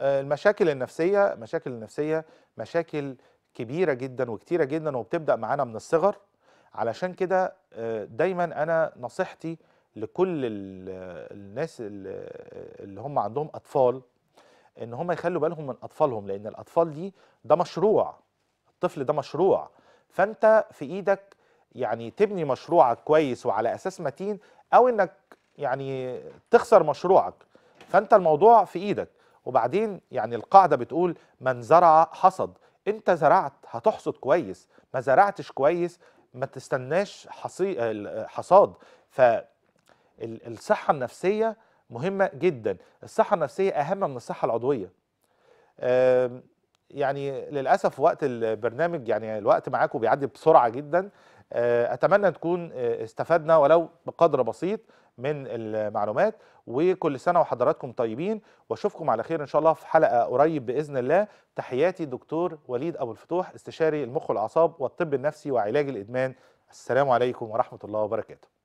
Speaker 1: المشاكل النفسيه مشاكل النفسيه مشاكل كبيره جدا وكتيره جدا وبتبدا معانا من الصغر علشان كده أه، دايما انا نصيحتي لكل الناس اللي هم عندهم اطفال ان هم يخلوا بالهم من اطفالهم لان الاطفال دي ده مشروع الطفل ده مشروع فانت في ايدك يعني تبني مشروعك كويس وعلى اساس متين او انك يعني تخسر مشروعك فانت الموضوع في ايدك وبعدين يعني القاعده بتقول من زرع حصد انت زرعت هتحصد كويس ما زرعتش كويس ما تستناش حصي... حصاد ف الصحة النفسية مهمة جدا الصحة النفسية أهم من الصحة العضوية يعني للأسف وقت البرنامج يعني الوقت معاكم بيعدي بسرعة جدا آه، أتمنى تكون آه، استفدنا ولو بقدر بسيط من المعلومات وكل سنة وحضراتكم طيبين واشوفكم على خير إن شاء الله في حلقة قريب بإذن الله تحياتي دكتور وليد أبو الفتوح استشاري المخ والأعصاب والطب النفسي وعلاج الإدمان السلام عليكم ورحمة الله وبركاته